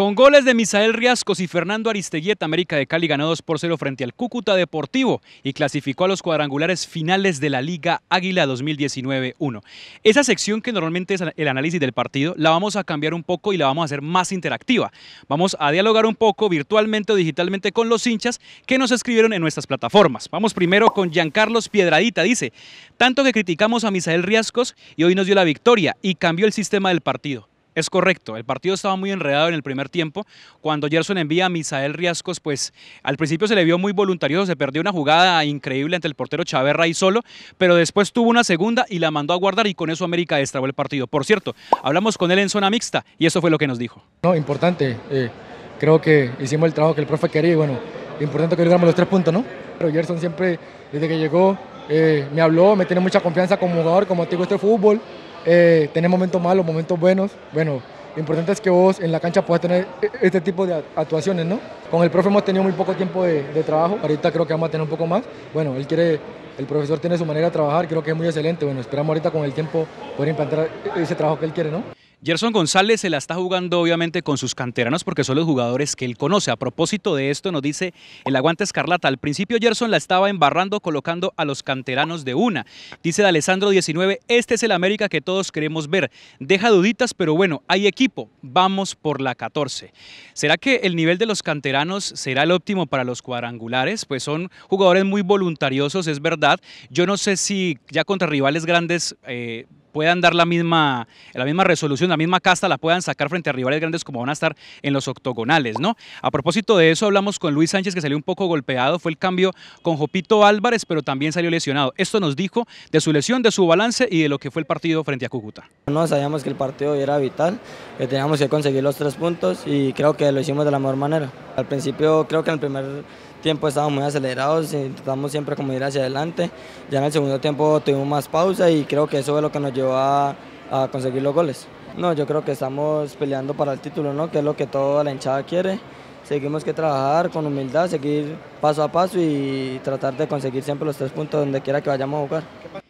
Con goles de Misael Riascos y Fernando Aristeguieta, América de Cali ganó 2 por 0 frente al Cúcuta Deportivo y clasificó a los cuadrangulares finales de la Liga Águila 2019-1. Esa sección que normalmente es el análisis del partido, la vamos a cambiar un poco y la vamos a hacer más interactiva. Vamos a dialogar un poco virtualmente o digitalmente con los hinchas que nos escribieron en nuestras plataformas. Vamos primero con Giancarlos Piedradita, dice, tanto que criticamos a Misael Riascos y hoy nos dio la victoria y cambió el sistema del partido. Es correcto, el partido estaba muy enredado en el primer tiempo, cuando Gerson envía a Misael Riascos, pues al principio se le vio muy voluntarioso, se perdió una jugada increíble ante el portero Chaverra y solo, pero después tuvo una segunda y la mandó a guardar y con eso América destrabó el partido. Por cierto, hablamos con él en zona mixta y eso fue lo que nos dijo. No, importante, eh, creo que hicimos el trabajo que el profe quería y bueno, importante que logramos los tres puntos, ¿no? Pero Gerson siempre, desde que llegó, eh, me habló, me tiene mucha confianza como jugador, como gusta este fútbol, eh, tener momentos malos, momentos buenos. Bueno, lo importante es que vos en la cancha puedas tener e-, este tipo de actuaciones, ¿no? Con el profe hemos tenido muy poco tiempo de, de, trabajo, ahorita creo que vamos a tener un poco más. Bueno, él quiere, el profesor tiene su manera de trabajar, creo que es muy excelente. Bueno, esperamos ahorita con el tiempo poder implantar e-, ese trabajo que él quiere, ¿no? Gerson González se la está jugando obviamente con sus canteranos porque son los jugadores que él conoce. A propósito de esto nos dice el aguante escarlata. Al principio Gerson la estaba embarrando colocando a los canteranos de una. Dice de Alessandro 19, este es el América que todos queremos ver. Deja duditas, pero bueno, hay equipo. Vamos por la 14. ¿Será que el nivel de los canteranos será el óptimo para los cuadrangulares? Pues son jugadores muy voluntariosos, es verdad. Yo no sé si ya contra rivales grandes... Eh, puedan dar la misma, la misma resolución, la misma casta, la puedan sacar frente a rivales grandes como van a estar en los octogonales, ¿no? A propósito de eso, hablamos con Luis Sánchez, que salió un poco golpeado, fue el cambio con Jopito Álvarez, pero también salió lesionado. Esto nos dijo de su lesión, de su balance y de lo que fue el partido frente a Cúcuta. No, sabíamos que el partido era vital, que teníamos que conseguir los tres puntos y creo que lo hicimos de la mejor manera. Al principio creo que en el primer tiempo estábamos muy acelerados, intentamos siempre como ir hacia adelante. Ya en el segundo tiempo tuvimos más pausa y creo que eso es lo que nos llevó a, conseguir los goles. No, yo creo que estamos peleando para el título, ¿no? que es lo que toda la hinchada quiere. Seguimos que trabajar con humildad, seguir paso a paso y tratar de conseguir siempre los tres puntos donde quiera que vayamos a jugar.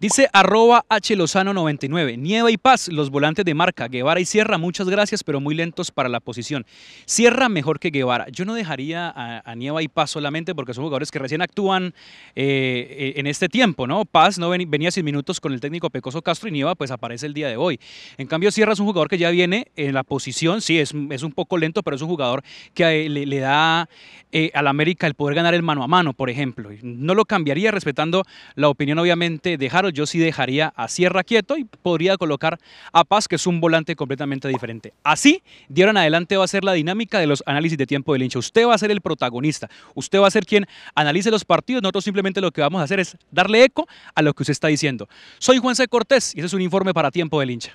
Dice arroba hlozano99, Nieva y Paz, los volantes de marca, Guevara y Sierra, muchas gracias, pero muy lentos para la posición. Sierra mejor que Guevara. Yo no dejaría a, Nieva y Paz solamente porque son jugadores que recién actúan eh, eh, en este tiempo, ¿no? Paz no venía sin minutos con el técnico Pecoso Castro y Nieva pues aparece el día de hoy. En cambio Sierra es un jugador que ya viene en la posición, sí, es, es un poco lento, pero es un jugador que le, da a eh, al América el poder ganar el mano a mano, por ejemplo. No lo cambiaría respetando la opinión obviamente de yo sí dejaría a Sierra quieto y podría colocar a Paz, que es un volante completamente diferente. Así, dieron adelante va a ser la dinámica de los análisis de tiempo del hincha. Usted va a ser el protagonista, usted va a ser quien analice los partidos. Nosotros simplemente lo que vamos a hacer es darle eco a lo que usted está diciendo. Soy Juan C. Cortés y este es un informe para Tiempo del Hincha.